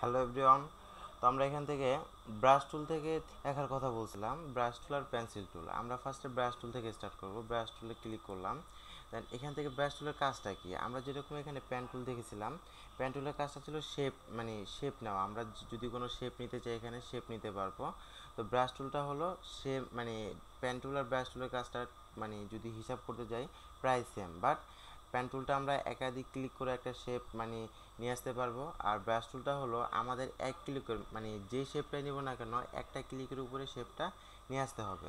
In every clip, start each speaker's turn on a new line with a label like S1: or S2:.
S1: hello everyone তো আমরা এখান থেকে ব্রাশ টুল থেকে লেখার কথা বলছিলাম ব্রাশ টুল আর পেন্সিল টুল আমরা ফার্স্টে ব্রাশ টুল থেকে স্টার্ট করব ব্রাশ টুলে ক্লিক করলাম দেন এখান থেকে ব্রাশ টুলের কাজটা কী আমরা যেরকম এখানে প্যান টুল দেখেছিলাম প্যান টুলের কাজটা ছিল শেপ মানে শেপ নেওয়া আমরা যদি কোনো শেপ নিতে চাই এখানে শেপ নিতে পারবো তো ব্রাশ টুলটা হলো সেপ মানে প্যান টুল আর ব্রাশ টুলের কাজটা মানে যদি হিসাব করতে যাই প্রায় সেম বাট প্যান টুলটা আমরা একাধিক ক্লিক করে একটা শেপ মানে নিয়ে আসতে পারবো আর ব্রাশ টুলটা হলো আমাদের এক ক্লিক মানে যে শেপটা নিব না কেন একটা ক্লিকের উপরে শেপটা নিয়ে আসতে হবে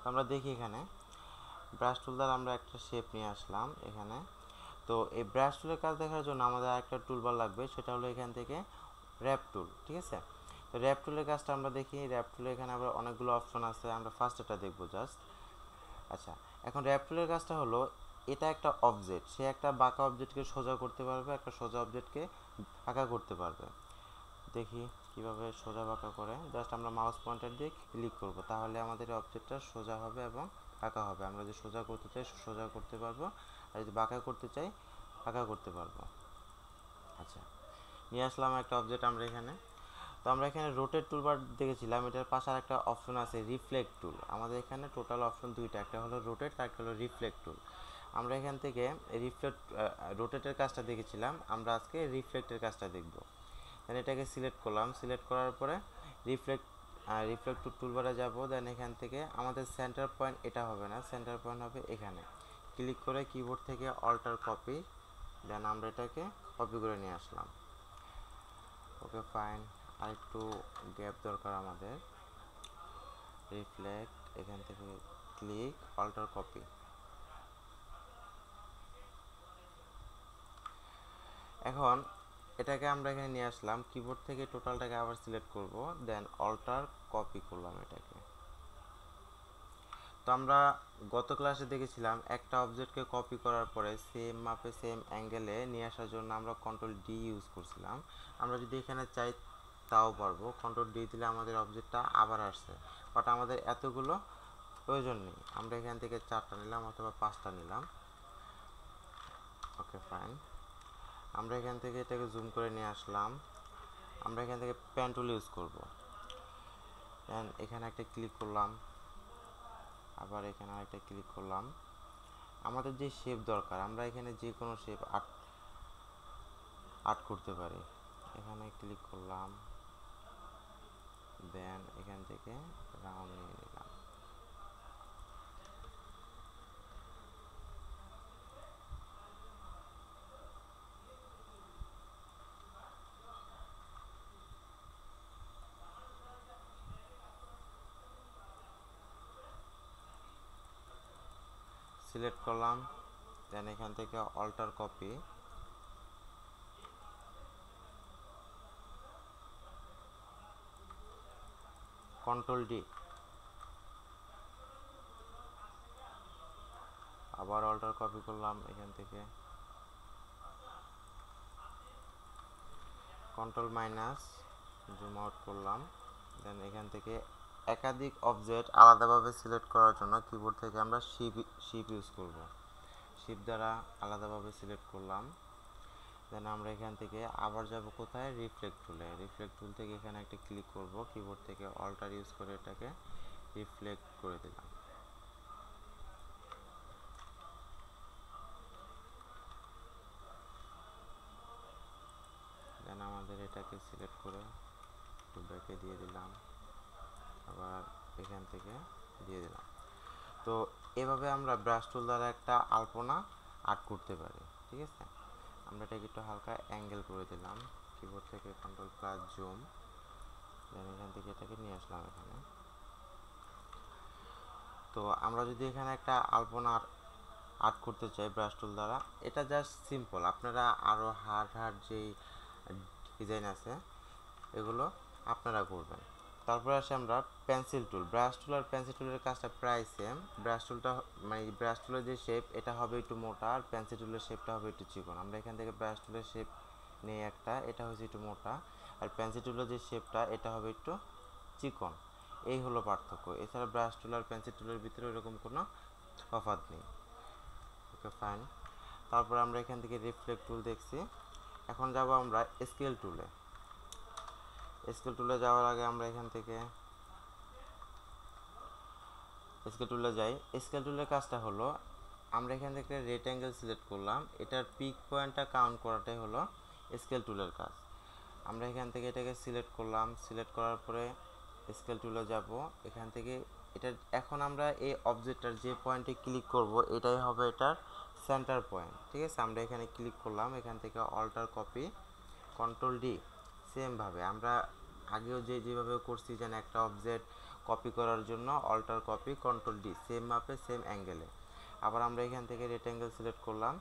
S1: তো আমরা দেখি এখানে ব্রাশ টুল দ্বারা আমরা একটা শেপ নিয়ে আসলাম এখানে তো এই ব্রাশ টুলের কাজ দেখার জন্য আমাদের একটা টুলবার লাগবে সেটা হলো এখান থেকে র্যাপ টুল ঠিক আছে তো র্যাপ টুলের কাজটা আমরা দেখি র্যাপ টুলে এখানে আবার অনেকগুলো অপশন আছে আমরা ফার্স্ট এটা দেখবো জাস্ট আচ্ছা এখন র্যাপ টুলের কাজটা হলো এটা একটা অবজেক্ট সে একটা বাঁকা অবজেক্টকে সোজা করতে পারবে একটা সোজা অবজেক্টকে বাঁকা করতে পারবে দেখি কিভাবে সোজা বাঁকা করে জাস্ট আমরা মাউস পয়েন্টার দিয়ে ক্লিক করব তাহলে আমাদের অবজেক্টটা সোজা হবে এবং বাঁকা হবে আমরা যদি সোজা করতে চাই সোজা করতে পারবো আর যদি বাঁকা করতে চাই বাঁকা করতে পারবো আচ্ছা নিয়ে আসলাম একটা অবজেক্ট আমরা এখানে তো আমরা এখানে রোটেট টুলবার দেখেছিলাম এটার পাশে একটা অপশন আছে রিফ্লেক্ট টুল আমাদের এখানে টোটাল অপশন দুইটা একটা হলো রোটেট আর একটা হলো রিফ্লেক্ট টুল আমরা এখান থেকে রিফ্লেক্ট রোটেটের কাজটা দেখেছিলাম আমরা আজকে রিফ্লেক্টের কাজটা দেখব দেন এটাকে সিলেক্ট করলাম সিলেক্ট করার পরে রিফ্লেক্ট রিফ্লেক্ট টুলবারে যাব দেন এখান থেকে আমাদের সেন্টার পয়েন্ট এটা হবে না সেন্টার পয়েন্ট হবে এখানে ক্লিক করে কিবোর্ড থেকে অল্টার কপি দেন আমরা এটাকে কপি করে নিয়ে আসলাম ওকে ফাইন আর একটু গ্যাপ দরকার আমাদের রিফ্লেক্ট এখান থেকে ক্লিক অল্টার কপি এখন এটাকে আমরা এখানে নিয়ে আসলাম কিবোর্ড থেকে টোটালটাকে আবার সিলেক্ট করব দেন অল্টার কপি করলাম এটাকে তো আমরা গত ক্লাসে দেখেছিলাম একটা অবজেক্টকে কপি করার পরে সেম মাপে সেম অ্যাঙ্গেলে নিয়ে আসার জন্য আমরা কন্ট্রোল ডি ইউজ করছিলাম আমরা যদি এখানে চাই তাও পারবো কন্ট্রোল ডি দিলে আমাদের অবজেক্টটা আবার আসছে বাট আমাদের এতগুলো প্রয়োজন নেই আমরা এখান থেকে চারটা নিলাম অথবা পাঁচটা নিলাম ওকে ফাইন আমরা এখান থেকে এটাকে জুম করে নিয়ে আসলাম আমরা এখান থেকে প্যান টুল ইউজ করব দেন এখানে একটা ক্লিক করলাম আবার এখানে আরেকটা ক্লিক করলাম আমাদের যে শেপ দরকার আমরা এখানে যে কোনো শেপ আট আট করতে পারি এখানে ক্লিক করলাম দেন এখান থেকে রাউন্ড সিলেক্ট করলাম দেন এখান থেকে অল্টার কপি কন্ট্রোল ডি আবার অল্টার কপি করলাম এখান থেকে কন্ট্রোল মাইনাস জুম আউট করলাম দেন এখান থেকে একাধিক অবজেক্ট আলাদাভাবে সিলেক্ট করার জন্য কিবোর্ড থেকে আমরা শিপ শিপ ইউজ করব শিপ দ্বারা আলাদাভাবে সিলেক্ট করলাম দেন আমরা এখান থেকে আবার যাব কোথায় রিফ্লেক্ট টুলে রিফ্লেক্ট টুল থেকে এখানে একটা ক্লিক করব কিবোর্ড থেকে অল্টার ইউজ করে এটাকে রিফ্লেক্ট করে দিলাম দেন আমাদের এটাকে সিলেক্ট করে ব্যাকে দিয়ে দিলাম আবার এখান থেকে দিয়ে দিলাম তো এভাবে আমরা ব্রাশ টুল দ্বারা একটা আলপনা আর্ট করতে পারি ঠিক আছে আমরা এটাকে একটু হালকা অ্যাঙ্গেল করে দিলাম কিবোর্ড থেকে কন্ট্রোল প্লাস জুম দেন এখান থেকে এটাকে নিয়ে আসলাম এখানে তো আমরা যদি এখানে একটা আলপনা আর্ট করতে চাই ব্রাশ টুল দ্বারা এটা জাস্ট সিম্পল আপনারা আরও হার্ড হার্ড যেই ডিজাইন আছে এগুলো আপনারা করবেন তারপরে আসে আমরা পেন্সিল টুল ব্রাশ টুল আর পেন্সিল টুলের কাজটা প্রায় সেম ব্রাশ টুলটা মানে ব্রাশ টুলের যে শেপ এটা হবে একটু মোটা আর পেন্সিল টুলের শেপটা হবে একটু চিকন আমরা এখান থেকে ব্রাশ টুলের শেপ নিয়ে একটা এটা হয়েছে একটু মোটা আর পেন্সিল টুলের যে শেপটা এটা হবে একটু চিকন এই হলো পার্থক্য এছাড়া ব্রাশ টুল আর পেন্সিল টুলের ভিতরে ওইরকম কোনো তফাত নেই ওকে ফাইন তারপর আমরা এখান থেকে রিফ্লেক্ট টুল দেখছি এখন যাব আমরা স্কেল টুলে স্কেল টুলে যাওয়ার আগে আমরা এখান থেকে স্কেল টুলে যাই স্কেল টুলের কাজটা হলো আমরা এখান থেকে অ্যাঙ্গেল সিলেক্ট করলাম এটার পিক পয়েন্টটা কাউন্ট করাটাই হলো স্কেল টুলের কাজ আমরা এখান থেকে এটাকে সিলেক্ট করলাম সিলেক্ট করার পরে স্কেল টুলে যাব এখান থেকে এটা এখন আমরা এই অবজেক্টটার যে পয়েন্টে ক্লিক করব এটাই হবে এটার সেন্টার পয়েন্ট ঠিক আছে আমরা এখানে ক্লিক করলাম এখান থেকে অল্টার কপি কন্ট্রোল ডি সেমভাবে আমরা আগেও যে যেভাবে করছি যেন একটা অবজেক্ট কপি করার জন্য alter copy control D same মাপে সেম অ্যাঙ্গেলে আবার আমরা এখান থেকে রেক্ট্যাঙ্গেল সিলেক্ট করলাম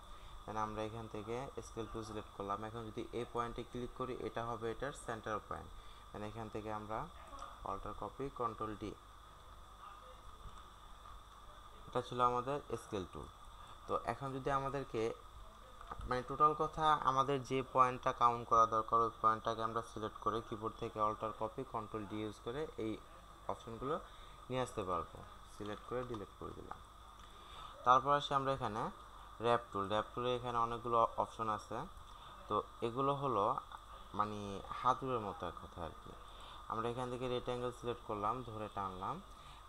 S1: দেন আমরা এখান থেকে স্কেল টু সিলেক্ট করলাম এখন যদি এই পয়েন্টে ক্লিক করি এটা হবে এটার সেন্টার পয়েন্ট দেন এখান থেকে আমরা অল্টার কপি কন্ট্রোল ডি এটা ছিল আমাদের স্কেল টু তো এখন যদি আমাদেরকে মানে টোটাল কথা আমাদের যে পয়েন্টটা কাউন্ট করা দরকার ওই পয়েন্টটাকে আমরা সিলেক্ট করে কিবোর্ড থেকে alter copy control D use করে এই অপশনগুলো নিয়ে আসতে পারবো সিলেক্ট করে ডিলিট করে দিলাম তারপর আসি আমরা এখানে র্যাপ টুল র্যাপ টুলে এখানে অনেকগুলো অপশন আছে তো এগুলো হলো মানে হাতুড়ের মতো এক কথা আর কি আমরা এখান থেকে অ্যাঙ্গেল সিলেক্ট করলাম ধরে টানলাম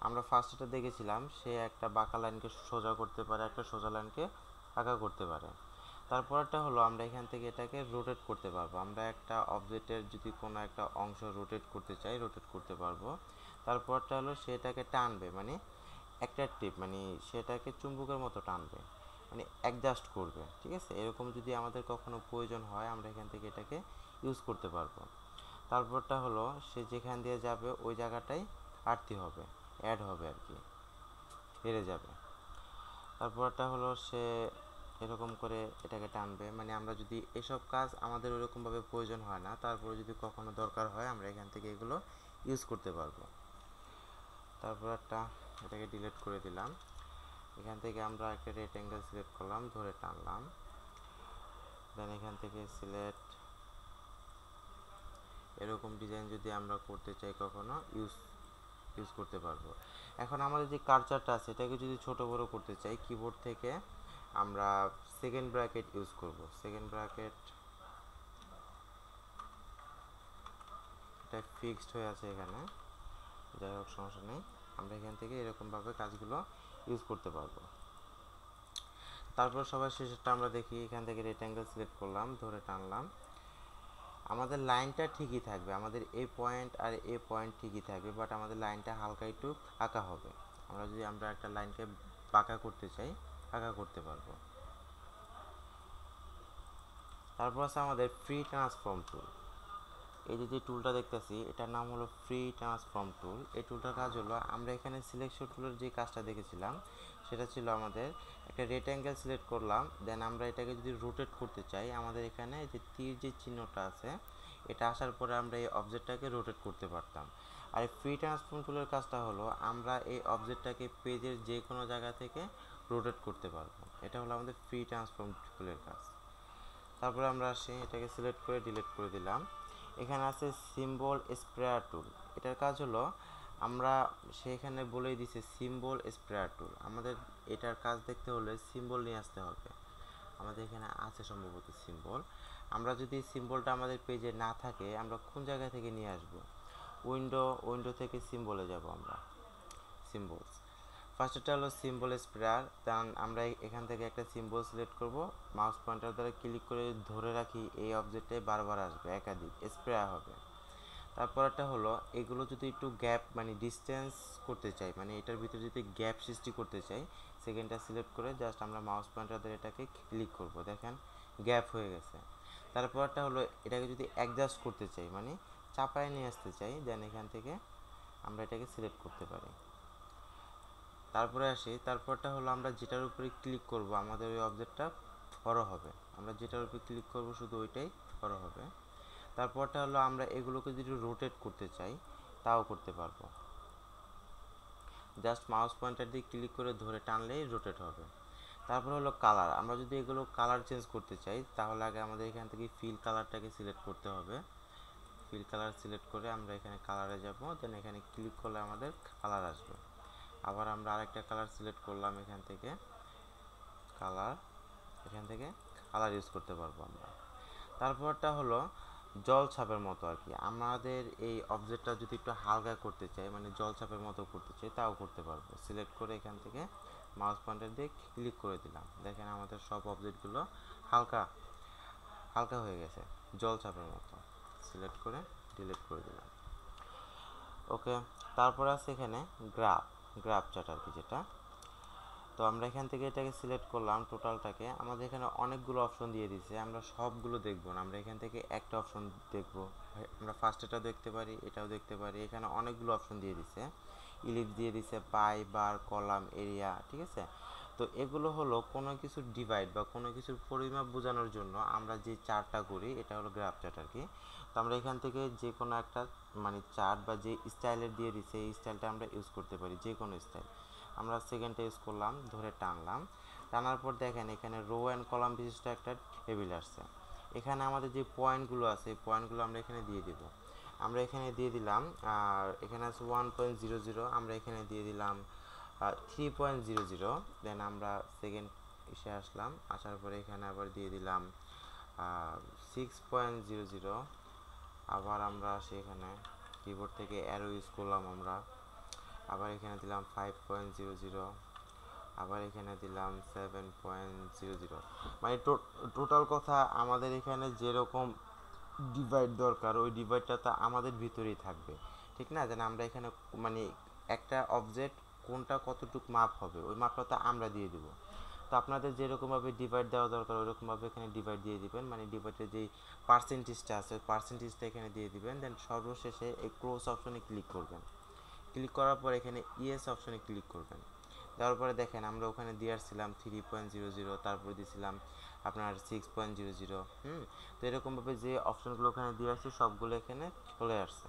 S1: আমরা ফার্স্ট এটা দেখেছিলাম সে একটা বাঁকা লাইনকে সোজা করতে পারে একটা সোজা লাইনকে আঁকা করতে পারে তারপরটা হলো আমরা এখান থেকে এটাকে রোটেট করতে পারবো আমরা একটা অবজেক্টের যদি কোনো একটা অংশ রোটেট করতে চাই রোটেট করতে পারবো তারপরটা হলো সেটাকে টানবে মানে একটা টিপ মানে সেটাকে চুম্বকের মতো টানবে মানে অ্যাডজাস্ট করবে ঠিক আছে এরকম যদি আমাদের কখনো প্রয়োজন হয় আমরা এখান থেকে এটাকে ইউজ করতে পারবো তারপরটা হলো সে যেখান দিয়ে যাবে ওই জায়গাটাই আটতে হবে অ্যাড হবে আর কি হেরে যাবে তারপরটা হলো সে এরকম করে এটাকে টানবে মানে আমরা যদি এসব কাজ আমাদের ওরকমভাবে প্রয়োজন হয় না তারপরে যদি কখনো দরকার হয় আমরা এখান থেকে এগুলো ইউজ করতে পারবো তারপর একটা এটাকে ডিলিট করে দিলাম এখান থেকে আমরা একটা অ্যাঙ্গেল সিলেক্ট করলাম ধরে টানলাম দেন এখান থেকে সিলেক্ট এরকম ডিজাইন যদি আমরা করতে চাই কখনো ইউজ ইউজ করতে পারবো এখন আমাদের যে কার্চারটা আছে এটাকে যদি ছোট বড় করতে চাই কিবোর্ড থেকে আমরা সেকেন্ড ব্র্যাকেট ইউজ করব সেকেন্ড ব্র্যাকেট এটা ফিক্সড হয়ে আছে এখানে যাই হোক সমস্যা নেই আমরা এখান থেকে এরকমভাবে কাজগুলো ইউজ করতে পারবো তারপর সবার শেষেরটা আমরা দেখি এখান থেকে রেক্ট্যাঙ্গেল সিলেক্ট করলাম ধরে টানলাম আমাদের লাইনটা ঠিকই থাকবে আমাদের এ পয়েন্ট আর এ পয়েন্ট ঠিকই থাকবে বাট আমাদের লাইনটা হালকা একটু আঁকা হবে আমরা যদি আমরা একটা লাইনকে পাকা করতে চাই ফাঁকা করতে পারবো তারপর আছে আমাদের ফ্রি ট্রান্সফর্ম টুল এই যে যে টুলটা দেখতেছি এটার নাম হলো ফ্রি ট্রান্সফর্ম টুল এই টুলটার কাজ হলো আমরা এখানে সিলেকশন টুলের যে কাজটা দেখেছিলাম সেটা ছিল আমাদের একটা রেট অ্যাঙ্গেল সিলেক্ট করলাম দেন আমরা এটাকে যদি রোটেট করতে চাই আমাদের এখানে যে তীর যে চিহ্নটা আছে এটা আসার পরে আমরা এই অবজেক্টটাকে রোটেট করতে পারতাম আর ফ্রি ট্রান্সফর্ম টুলের কাজটা হলো আমরা এই অবজেক্টটাকে পেজের যে কোনো জায়গা থেকে রোটেট করতে পারবো এটা হলো আমাদের ফ্রি ট্রান্সফর্ম টুলের কাজ তারপরে আমরা আসি এটাকে সিলেক্ট করে ডিলিট করে দিলাম এখানে আছে সিম্বল স্প্রেয়ার টুল এটার কাজ হলো আমরা সেখানে বলেই দিছে সিম্বল স্প্রেয়ার টুল আমাদের এটার কাজ দেখতে হলে সিম্বল নিয়ে আসতে হবে আমাদের এখানে আছে সম্ভবত সিম্বল আমরা যদি সিম্বলটা আমাদের পেজে না থাকে আমরা কোন জায়গা থেকে নিয়ে আসব উইন্ডো উইন্ডো থেকে সিম্বলে যাব আমরা সিম্বলস ফার্স্টটা হলো সিম্বল স্প্রেয়ার দেন আমরা এখান থেকে একটা সিম্বল সিলেক্ট করব মাউস পয়েন্টার দ্বারা ক্লিক করে ধরে রাখি এই অবজেক্টে বারবার আসবে একাধিক স্প্রেয়ার হবে তারপরটা হলো এগুলো যদি একটু গ্যাপ মানে ডিস্টেন্স করতে চাই মানে এটার ভিতরে যদি গ্যাপ সৃষ্টি করতে চাই সেকেন্ডটা সিলেক্ট করে জাস্ট আমরা মাউস পয়েন্টার দ্বারা এটাকে ক্লিক করব দেখেন গ্যাপ হয়ে গেছে তারপরটা হলো এটাকে যদি অ্যাডজাস্ট করতে চাই মানে চাপায় নিয়ে আসতে চাই দেন এখান থেকে আমরা এটাকে সিলেক্ট করতে পারি তারপরে আসি তারপরটা হলো আমরা যেটার উপরে ক্লিক করব আমাদের ওই অবজেক্টটা ফরো হবে আমরা যেটার উপরে ক্লিক করব শুধু ওইটাই ফরো হবে তারপরটা হলো আমরা এগুলোকে যদি রোটেট করতে চাই তাও করতে পারবো জাস্ট মাউস পয়েন্টার দিয়ে ক্লিক করে ধরে টানলেই রোটেট হবে তারপর হলো কালার আমরা যদি এগুলো কালার চেঞ্জ করতে চাই তাহলে আগে আমাদের এখান থেকে ফিল কালারটাকে সিলেক্ট করতে হবে ফিল কালার সিলেক্ট করে আমরা এখানে কালারে যাব দেন এখানে ক্লিক করলে আমাদের কালার আসবে আবার আমরা আরেকটা কালার সিলেক্ট করলাম এখান থেকে কালার এখান থেকে কালার ইউজ করতে পারবো আমরা তারপরটা হলো জল ছাপের মতো আর কি আমাদের এই অবজেক্টটা যদি একটু হালকা করতে চাই মানে জল ছাপের মতো করতে চাই তাও করতে পারবো সিলেক্ট করে এখান থেকে মাউস পয়েন্টার দিয়ে ক্লিক করে দিলাম দেখেন আমাদের সব অবজেক্টগুলো হালকা হালকা হয়ে গেছে জল ছাপের মতো সিলেক্ট করে ডিলিট করে দিলাম ওকে তারপর আছে এখানে গ্রাফ গ্রাফ চার্ট আর কি যেটা তো আমরা এখান থেকে এটাকে সিলেক্ট করলাম টোটালটাকে আমাদের এখানে অনেকগুলো অপশন দিয়ে দিয়েছে আমরা সবগুলো দেখব না আমরা এখান থেকে একটা অপশন দেখব আমরা ফার্স্ট এটা দেখতে পারি এটাও দেখতে পারি এখানে অনেকগুলো অপশন দিয়ে দিছে ইলিপ দিয়ে দিছে পাই বার কলাম এরিয়া ঠিক আছে তো এগুলো হলো কোনো কিছু ডিভাইড বা কোনো কিছুর পরিমাপ বোঝানোর জন্য আমরা যে চারটা করি এটা হলো গ্রাফ চার্ট আর কি তো আমরা এখান থেকে যে কোনো একটা মানে চার্ট বা যে স্টাইলের দিয়ে দিচ্ছে এই স্টাইলটা আমরা ইউজ করতে পারি যে কোনো স্টাইল আমরা সেকেন্ডটা ইউজ করলাম ধরে টানলাম টানার পর দেখেন এখানে রো অ্যান্ড কলাম বিশিষ্ট একটা টেবিল আসছে এখানে আমাদের যে পয়েন্টগুলো আছে এই পয়েন্টগুলো আমরা এখানে দিয়ে দেবো আমরা এখানে দিয়ে দিলাম আর এখানে আছে ওয়ান পয়েন্ট জিরো জিরো আমরা এখানে দিয়ে দিলাম three point zero zero then আমরা সেকেন্ড এসে আসলাম আসার পরে এখানে আবার দিয়ে দিলাম সিক্স পয়েন্ট জিরো জিরো আবার আমরা সেখানে কিবোর্ড থেকে অ্যারো ইউজ করলাম আমরা আবার এখানে দিলাম ফাইভ পয়েন্ট জিরো জিরো আবার এখানে দিলাম সেভেন পয়েন্ট জিরো জিরো মানে টোটাল কথা আমাদের এখানে যেরকম ডিভাইড দরকার ওই ডিভাইডটা তো আমাদের ভিতরেই থাকবে ঠিক না যেন আমরা এখানে মানে একটা অবজেক্ট কোনটা কতটুক মাপ হবে ওই মাপটা তো আমরা দিয়ে দেবো তো আপনাদের যেরকমভাবে ডিভাইড দেওয়া দরকার ওরকমভাবে এখানে ডিভাইড দিয়ে দিবেন মানে ডিভাইডের যেই পার্সেন্টেজটা আছে ওই পার্সেন্টেজটা এখানে দিয়ে দিবেন দেন সর্বশেষে এই ক্লোজ অপশনে ক্লিক করবেন ক্লিক করার পর এখানে ইএস অপশনে ক্লিক করবেন দেওয়ার পরে দেখেন আমরা ওখানে দিয়ে আসছিলাম থ্রি পয়েন্ট জিরো জিরো তারপরে দিয়েছিলাম আপনার সিক্স পয়েন্ট জিরো জিরো হুম তো এরকমভাবে যে অপশনগুলো ওখানে দিয়ে আসছে সবগুলো এখানে চলে আসছে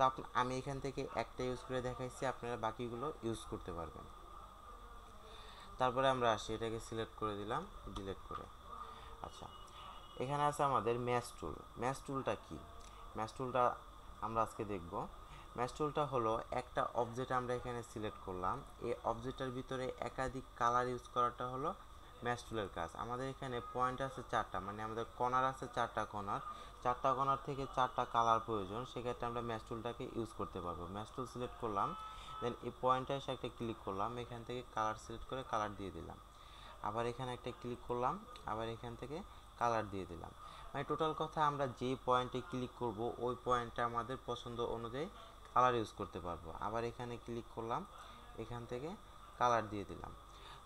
S1: তো আমি এখান থেকে একটা ইউজ করে দেখাইছি আপনারা বাকিগুলো ইউজ করতে পারবেন তারপরে আমরা আসি এটাকে সিলেক্ট করে দিলাম ডিলেট করে আচ্ছা এখানে আছে আমাদের ম্যাচ টুল ম্যাচ টুলটা কী ম্যাচ টুলটা আমরা আজকে দেখব ম্যাচ টুলটা হলো একটা অবজেক্ট আমরা এখানে সিলেক্ট করলাম এই অবজেক্টের ভিতরে একাধিক কালার ইউজ করাটা হলো ম্যাশ কাজ আমাদের এখানে পয়েন্ট আছে চারটা মানে আমাদের কনার আছে চারটা কনার চারটা কনার থেকে চারটা কালার প্রয়োজন সেক্ষেত্রে আমরা ম্যাশ ইউজ করতে পারবো ম্যাশ সিলেক্ট করলাম দেন এই পয়েন্টে এসে একটা ক্লিক করলাম এখান থেকে কালার সিলেক্ট করে কালার দিয়ে দিলাম আবার এখানে একটা ক্লিক করলাম আবার এখান থেকে কালার দিয়ে দিলাম মানে টোটাল কথা আমরা যে পয়েন্টে ক্লিক করব ওই পয়েন্টটা আমাদের পছন্দ অনুযায়ী কালার ইউজ করতে পারবো আবার এখানে ক্লিক করলাম এখান থেকে কালার দিয়ে দিলাম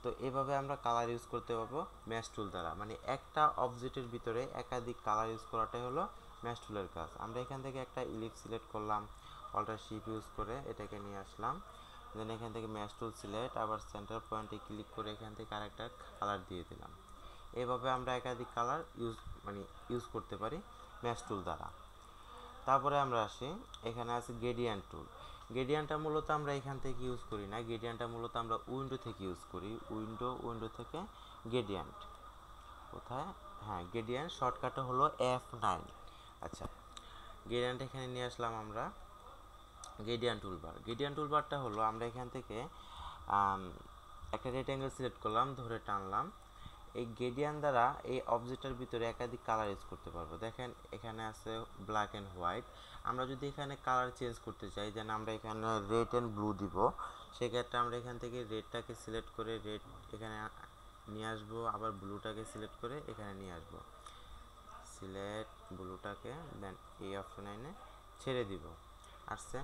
S1: তো এভাবে আমরা কালার ইউজ করতে পারবো ম্যাশ টুল দ্বারা মানে একটা অবজেক্টের ভিতরে একাধিক কালার ইউজ করাটাই হলো ম্যাশ টুলের কাজ আমরা এখান থেকে একটা ইলিপ সিলেক্ট করলাম অল্টার শিপ ইউজ করে এটাকে নিয়ে আসলাম দেন এখান থেকে ম্যাশ টুল সিলেক্ট আবার সেন্টার পয়েন্টে ক্লিক করে এখান থেকে আরেকটা কালার দিয়ে দিলাম এভাবে আমরা একাধিক কালার ইউজ মানে ইউজ করতে পারি ম্যাশ টুল দ্বারা তারপরে আমরা আসি এখানে আছে গ্রেডিয়ান্ট টুল গ্রেডিয়ানটা মূলত আমরা এখান থেকে ইউজ করি না গ্রেডিয়ানটা মূলত আমরা উইন্ডো থেকে ইউজ করি উইন্ডো উইন্ডো থেকে গ্রেডিয়ান্ট কোথায় হ্যাঁ গ্রেডিয়ান্ট শর্টকাট হলো এফ নাইন আচ্ছা গ্রেডিয়ান্ট এখানে নিয়ে আসলাম আমরা গ্রেডিয়ান টুলবার গ্রেডিয়ান টুলবারটা হলো আমরা এখান থেকে একটা রেক্ট্যাঙ্গেল সিলেক্ট করলাম ধরে টানলাম এই গেডিয়ান দ্বারা এই অবজেক্টের ভিতরে একাধিক কালার ইউজ করতে পারবো দেখেন এখানে আছে ব্ল্যাক অ্যান্ড হোয়াইট আমরা যদি এখানে কালার চেঞ্জ করতে চাই যেন আমরা এখানে রেড অ্যান্ড ব্লু দিব সেক্ষেত্রে আমরা এখান থেকে রেডটাকে সিলেক্ট করে রেড এখানে নিয়ে আসবো আবার ব্লুটাকে সিলেক্ট করে এখানে নিয়ে আসবো সিলেক্ট ব্লুটাকে দেন এই অপশন এনে ছেড়ে দিব আসছে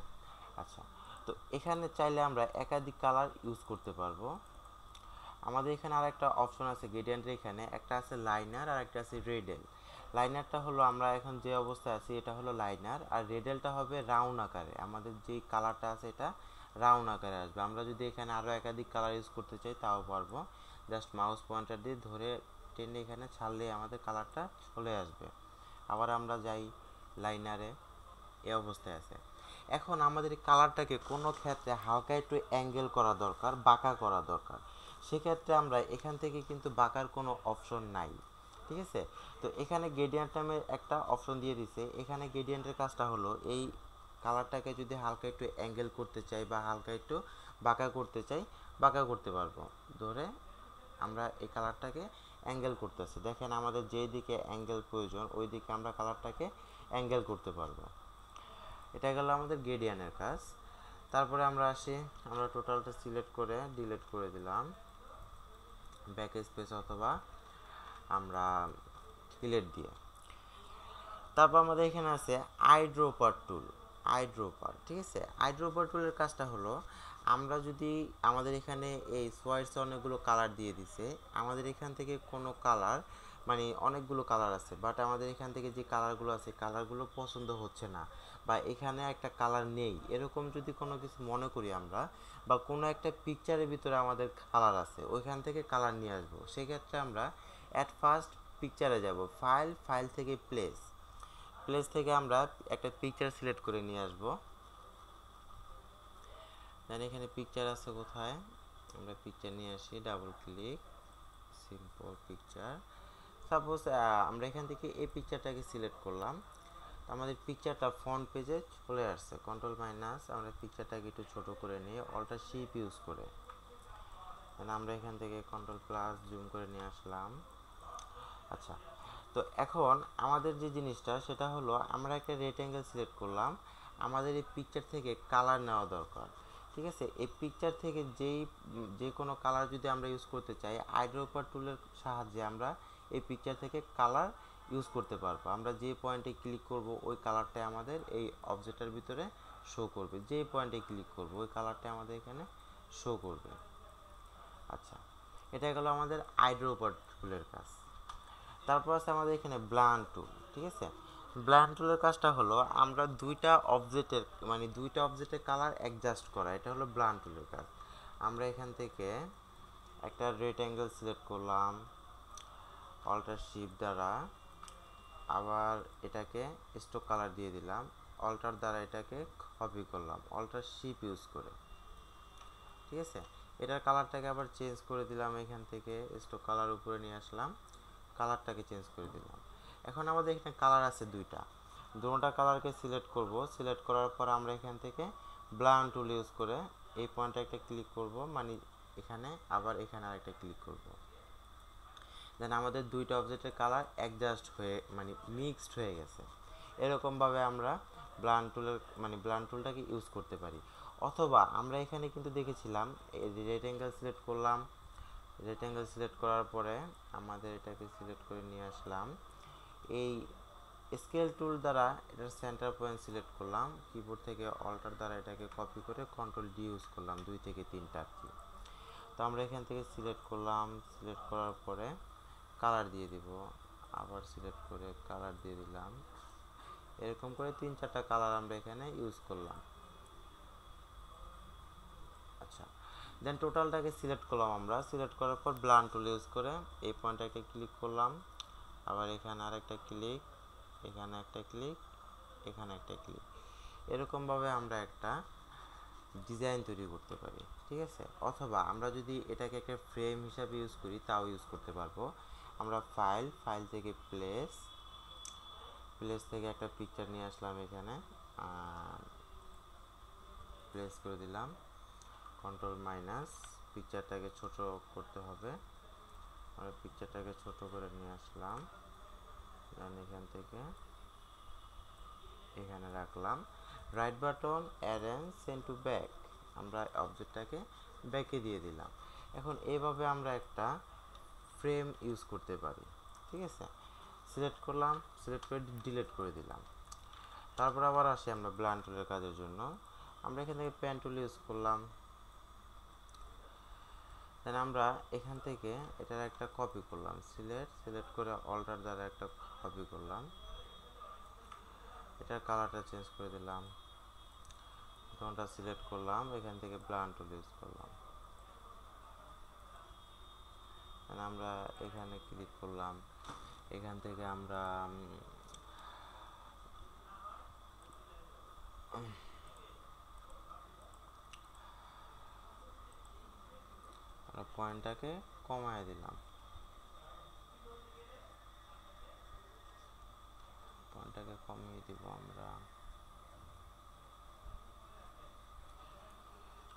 S1: আচ্ছা তো এখানে চাইলে আমরা একাধিক কালার ইউজ করতে পারবো আমাদের এখানে আর একটা অপশন আছে গ্রেডিয়েন্টের এখানে একটা আছে লাইনার আর একটা আছে রেডেল লাইনারটা হলো আমরা এখন যে অবস্থায় আছি এটা হলো লাইনার আর রেডেলটা হবে রাউন্ড আকারে আমাদের যে কালারটা আছে এটা রাউন্ড আকারে আসবে আমরা যদি এখানে আরও একাধিক কালার ইউজ করতে চাই তাও পারবো জাস্ট মাউস পয়েন্টার দিয়ে ধরে টেনে এখানে ছাড়লে আমাদের কালারটা চলে আসবে আবার আমরা যাই লাইনারে এ অবস্থায় আছে এখন আমাদের কালারটাকে কোনো ক্ষেত্রে হালকা একটু অ্যাঙ্গেল করা দরকার বাঁকা করা দরকার সেক্ষেত্রে আমরা এখান থেকে কিন্তু বাঁকার কোনো অপশন নাই ঠিক আছে তো এখানে গ্রেডিয়েন্ট নামের একটা অপশন দিয়ে দিছে এখানে গ্রেডিয়েন্টের কাজটা হলো এই কালারটাকে যদি হালকা একটু অ্যাঙ্গেল করতে চাই বা হালকা একটু বাঁকা করতে চাই বাঁকা করতে পারবো ধরে আমরা এই কালারটাকে অ্যাঙ্গেল করতেছি দেখেন আমাদের যেই দিকে অ্যাঙ্গেল প্রয়োজন ওই দিকে আমরা কালারটাকে অ্যাঙ্গেল করতে পারবো এটা গেল আমাদের গ্রেডিয়ানের কাজ তারপরে আমরা আসি আমরা টোটালটা সিলেক্ট করে ডিলেট করে দিলাম ব্যাক স্পেস অথবা আমরা ফিলেট দিয়ে তারপর আমাদের এখানে আছে আইড্রোপার টুল আইড্রোপার ঠিক আছে আইড্রোপার টুলের কাজটা হলো আমরা যদি আমাদের এখানে এই সোয়াইটসে অনেকগুলো কালার দিয়ে দিছে আমাদের এখান থেকে কোনো কালার মানে অনেকগুলো কালার আছে বাট আমাদের এখান থেকে যে কালারগুলো আছে কালারগুলো পছন্দ হচ্ছে না বা এখানে একটা কালার নেই এরকম যদি কোনো কিছু মনে করি আমরা বা কোনো একটা পিকচারের ভিতরে আমাদের কালার আছে ওইখান থেকে কালার নিয়ে আসবো সেক্ষেত্রে আমরা অ্যাট ফার্স্ট পিকচারে যাব ফাইল ফাইল থেকে প্লেস প্লেস থেকে আমরা একটা পিকচার সিলেক্ট করে নিয়ে আসবো দেন এখানে পিকচার আছে কোথায় আমরা পিকচার নিয়ে আসি double click simple picture suppose আমরা এখান থেকে এই পিকচারটাকে সিলেক্ট করলাম আমাদের পিকচারটা ফ্রন্ট পেজে চলে আসছে কন্ট্রোল মাইনাস আমরা পিকচারটাকে একটু ছোট করে নিয়ে অল্টা শিপ ইউজ করে আমরা এখান থেকে কন্ট্রোল প্লাস জুম করে নিয়ে আসলাম আচ্ছা তো এখন আমাদের যে জিনিসটা সেটা হলো আমরা একটা অ্যাঙ্গেল সিলেক্ট করলাম আমাদের এই পিকচার থেকে কালার নেওয়া দরকার ঠিক আছে এই পিকচার থেকে যেই যে কোনো কালার যদি আমরা ইউজ করতে চাই আইড্রোপার টুলের সাহায্যে আমরা এই পিকচার থেকে কালার ইউজ করতে পারবো আমরা যে পয়েন্টে ক্লিক করব ওই কালারটাই আমাদের এই অবজেক্টের ভিতরে শো করবে যে পয়েন্টে ক্লিক করব ওই কালারটাই আমাদের এখানে শো করবে আচ্ছা এটা গেল আমাদের আইড্রোপার কাজ তারপর আছে আমাদের এখানে ব্লান টুল ঠিক আছে ব্ল্যান্ড টুলের কাজটা হলো আমরা দুইটা অবজেক্টের মানে দুইটা অবজেক্টের কালার অ্যাডজাস্ট করা এটা হলো ব্ল্যান্ড টুলের কাজ আমরা এখান থেকে একটা অ্যাঙ্গেল সিলেক্ট করলাম অল্টার শিপ দ্বারা আবার এটাকে স্টক কালার দিয়ে দিলাম অল্টার দ্বারা এটাকে কপি করলাম অল্টার শিপ ইউজ করে ঠিক আছে এটার কালারটাকে আবার চেঞ্জ করে দিলাম এখান থেকে স্টক কালার উপরে নিয়ে আসলাম কালারটাকে চেঞ্জ করে দিলাম এখন আমাদের এখানে কালার আছে দুইটা দুটা কালারকে সিলেক্ট করব সিলেক্ট করার পর আমরা এখান থেকে ব্লান টুল ইউজ করে এই পয়েন্টটা একটা ক্লিক করব মানে এখানে আবার এখানে আরেকটা ক্লিক করব দেন আমাদের দুইটা অবজেক্টের কালার অ্যাডজাস্ট হয়ে মানে মিক্সড হয়ে গেছে এরকমভাবে আমরা ব্লান টুলের মানে ব্লান টুলটাকে ইউজ করতে পারি অথবা আমরা এখানে কিন্তু দেখেছিলাম এই অ্যাঙ্গেল সিলেক্ট করলাম অ্যাঙ্গেল সিলেক্ট করার পরে আমাদের এটাকে সিলেক্ট করে নিয়ে আসলাম এই স্কেল টুল দ্বারা এটার সেন্টার পয়েন্ট সিলেক্ট করলাম কিবোর্ড থেকে অল্টার দ্বারা এটাকে কপি করে কন্ট্রোল ডি ইউজ করলাম দুই থেকে তিনটা আর কি তো আমরা এখান থেকে সিলেক্ট করলাম সিলেক্ট করার পরে কালার দিয়ে দিব আবার সিলেক্ট করে কালার দিয়ে দিলাম এরকম করে তিন চারটা কালার আমরা এখানে ইউজ করলাম আচ্ছা দেন টোটালটাকে সিলেক্ট করলাম আমরা সিলেক্ট করার পর ব্লান টুল ইউজ করে এই পয়েন্টটাকে ক্লিক করলাম আবার এখানে আরেকটা ক্লিক এখানে একটা ক্লিক এখানে একটা ক্লিক এরকমভাবে আমরা একটা ডিজাইন তৈরি করতে পারি ঠিক আছে অথবা আমরা যদি এটাকে একটা ফ্রেম হিসাবে ইউজ করি তাও ইউজ করতে পারবো আমরা ফাইল ফাইল থেকে প্লেস প্লেস থেকে একটা পিকচার নিয়ে আসলাম এখানে প্লেস করে দিলাম কন্ট্রোল মাইনাস পিকচারটাকে ছোট করতে হবে আমরা পিকচারটাকে ছোট করে নিয়ে আসলাম এখান থেকে এখানে রাখলাম right button arrange send to back আমরা অবজেক্টটাকে ব্যাকে দিয়ে দিলাম এখন এভাবে আমরা একটা ফ্রেম ইউজ করতে পারি ঠিক আছে সিলেক্ট করলাম সিলেক্ট করে ডিলেট করে দিলাম তারপর আবার আসি আমরা ব্লান টুলের কাজের জন্য আমরা এখান থেকে প্যান টুল ইউজ করলাম দেন আমরা এখান থেকে এটার একটা কপি করলাম সিলেট সিলেক্ট করে অল্টার দ্বারা একটা কপি করলাম এটার কালারটা চেঞ্জ করে দিলাম তখনটা সিলেক্ট করলাম এখান থেকে ব্লান টুল ইউজ করলাম মানে আমরা এখানে ক্লিক করলাম এখান থেকে আমরা পয়েন্টটাকে কমায় দিলাম পয়েন্টটাকে কমিয়ে দিব আমরা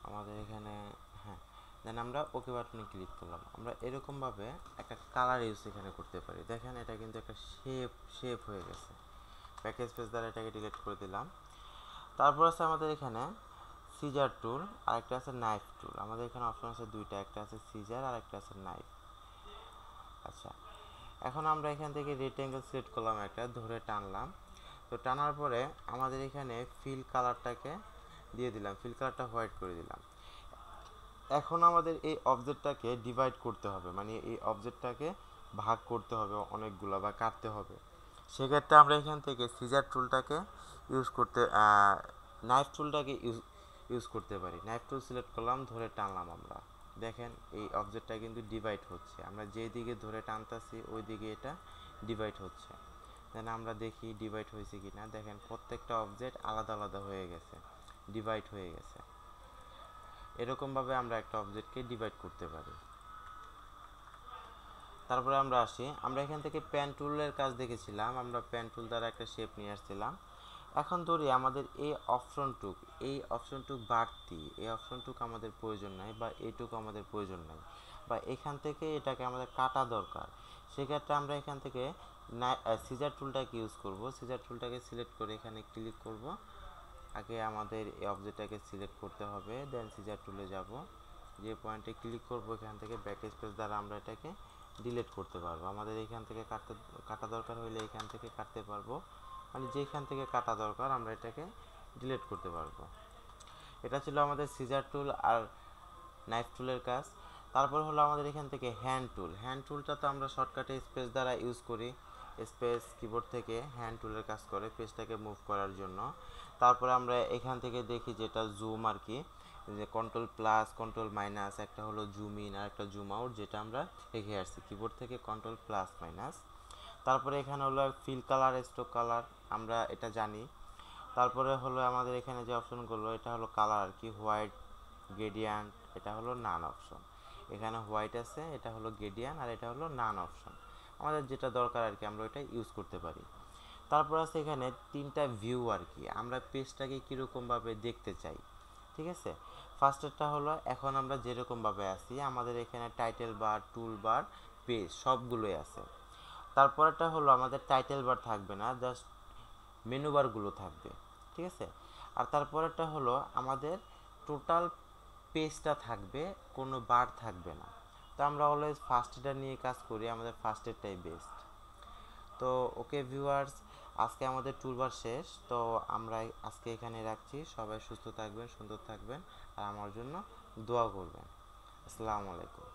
S1: আমাদের এখানে দেন আমরা ওকে বাটনে ক্লিক করলাম আমরা এরকমভাবে একটা কালার ইউজ এখানে করতে পারি দেখেন এটা কিন্তু একটা শেপ শেপ হয়ে গেছে প্যাকেজ পেজ দ্বারা এটাকে ডিলিট করে দিলাম তারপর আছে আমাদের এখানে সিজার টুল আর একটা আছে নাইফ টুল আমাদের এখানে অপশন আছে দুইটা একটা আছে সিজার আর একটা আছে নাইফ আচ্ছা এখন আমরা এখান থেকে রেক্ট্যাঙ্গেল সেট করলাম একটা ধরে টানলাম তো টানার পরে আমাদের এখানে ফিল কালারটাকে দিয়ে দিলাম ফিল কালারটা হোয়াইট করে দিলাম এখন আমাদের এই অবজেক্টটাকে ডিভাইড করতে হবে মানে এই অবজেক্টটাকে ভাগ করতে হবে অনেকগুলো বা কাটতে হবে সেক্ষেত্রে আমরা এখান থেকে সিজার টুলটাকে ইউজ করতে নাইফ টুলটাকে ইউজ ইউজ করতে পারি নাইফ টুল সিলেক্ট করলাম ধরে টানলাম আমরা দেখেন এই অবজেক্টটা কিন্তু ডিভাইড হচ্ছে আমরা যে দিকে ধরে টানতাছি ওই দিকে এটা ডিভাইড হচ্ছে দেন আমরা দেখি ডিভাইড হয়েছে কি না দেখেন প্রত্যেকটা অবজেক্ট আলাদা আলাদা হয়ে গেছে ডিভাইড হয়ে গেছে এরকমভাবে আমরা একটা অবজেক্টকে ডিভাইড করতে পারি তারপরে আমরা আসি আমরা এখান থেকে প্যান টুলের কাজ দেখেছিলাম আমরা প্যান টুল দ্বারা একটা শেপ নিয়ে আসছিলাম এখন ধরি আমাদের এই অপশনটুক এই অপশনটুক বাড়তি এই অপশনটুক আমাদের প্রয়োজন নাই বা এইটুকু আমাদের প্রয়োজন নাই বা এখান থেকে এটাকে আমাদের কাটা দরকার সেক্ষেত্রে আমরা এখান থেকে সিজার টুলটাকে ইউজ করব সিজার টুলটাকে সিলেক্ট করে এখানে ক্লিক করব আগে আমাদের এই অবজেক্টটাকে সিলেক্ট করতে হবে দেন সিজার টুলে যাব যে পয়েন্টে ক্লিক করব এখান থেকে ব্যাক স্পেস দ্বারা আমরা এটাকে ডিলেট করতে পারবো আমাদের এখান থেকে কাটতে কাটা দরকার হলে এখান থেকে কাটতে পারবো মানে যেখান থেকে কাটা দরকার আমরা এটাকে ডিলেট করতে পারবো এটা ছিল আমাদের সিজার টুল আর নাইফ টুলের কাজ তারপর হলো আমাদের এখান থেকে হ্যান্ড টুল হ্যান্ড টুলটা তো আমরা শর্টকাটে স্পেস দ্বারা ইউজ করি স্পেস কিবোর্ড থেকে হ্যান্ড টুলের কাজ করে পেজটাকে মুভ করার জন্য তারপরে আমরা এখান থেকে দেখি যেটা জুম আর কি যে কন্ট্রোল প্লাস কন্ট্রোল মাইনাস একটা হলো জুম ইন আর একটা জুম আউট যেটা আমরা দেখে আসছি কিবোর্ড থেকে কন্ট্রোল প্লাস মাইনাস তারপরে এখানে হলো ফিল কালার স্ট্রোক কালার আমরা এটা জানি তারপরে হলো আমাদের এখানে যে অপশনগুলো এটা হলো কালার আর কি হোয়াইট গেডিয়ান এটা হলো নান অপশন এখানে হোয়াইট আছে এটা হলো গেডিয়ান আর এটা হলো নান অপশন আমাদের যেটা দরকার আর কি আমরা ওইটা ইউজ করতে পারি তারপর আছে এখানে তিনটা ভিউ আর কি আমরা পেজটাকে কীরকমভাবে দেখতে চাই ঠিক আছে ফার্স্টেরটা হলো এখন আমরা যেরকমভাবে আছি আমাদের এখানে টাইটেল বার টুল বার পেজ সবগুলোই আছে তারপরটা হলো আমাদের টাইটেল বার থাকবে না জাস্ট মেনু বারগুলো থাকবে ঠিক আছে আর তারপরেরটা হলো আমাদের টোটাল পেজটা থাকবে কোনো বার থাকবে না তো আমরা অলওয়েজ ফার্স্ট নিয়ে কাজ করি আমাদের ফার্স্টেরটাই বেস্ট তো ওকে ভিউয়ার্স আজকে আমাদের ট্যুর বার শেষ তো আমরা আজকে এখানে রাখছি সবাই সুস্থ থাকবেন সুন্দর থাকবেন আর আমার জন্য দোয়া করবেন আসসালামু আলাইকুম